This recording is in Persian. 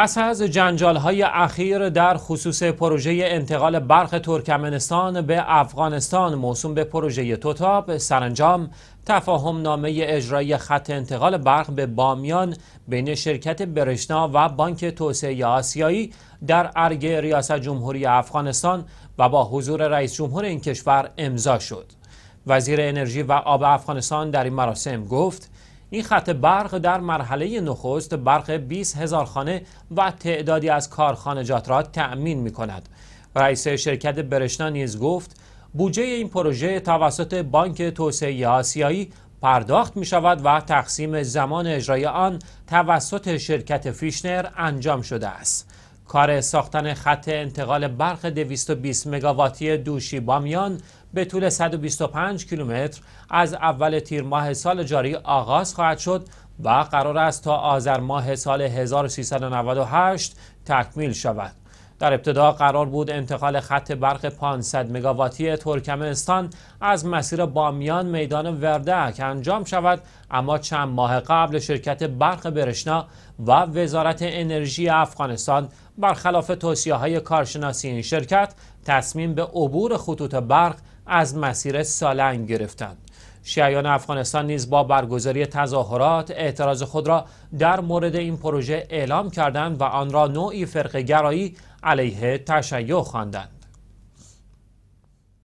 پس از جنجال های اخیر در خصوص پروژه انتقال برق ترکمنستان به افغانستان موسوم به پروژه توتاب سرانجام تفاهم نامه اجرای خط انتقال برق به بامیان بین شرکت برشنا و بانک توسعه آسیایی در ارگ ریاست جمهوری افغانستان و با حضور رئیس جمهور این کشور امضا شد. وزیر انرژی و آب افغانستان در این مراسم گفت این خط برق در مرحله نخست برق 20 هزار خانه و تعدادی از کارخانجات را تأمین می کند. رئیس شرکت برشنا نیز گفت بودجه این پروژه توسط بانک توسعه آسیایی پرداخت می شود و تقسیم زمان اجرای آن توسط شرکت فیشنر انجام شده است. کار ساختن خط انتقال برق 220 مگاواتی دوشی بامیان به طول 125 کیلومتر از اول تیر ماه سال جاری آغاز خواهد شد و قرار است تا آذر ماه سال 1398 تکمیل شود. در ابتدا قرار بود انتقال خط برق 500 مگاواتی ترکمنستان از مسیر بامیان میدان وردک انجام شود اما چند ماه قبل شرکت برق برشنا و وزارت انرژی افغانستان برخلاف توصیه های کارشناسی این شرکت تصمیم به عبور خطوط برق از مسیر سالنگ گرفتند شیعیان افغانستان نیز با برگزاری تظاهرات اعتراض خود را در مورد این پروژه اعلام کردند و آن را نوعی فرقه گرایی علیه تشیع خواندند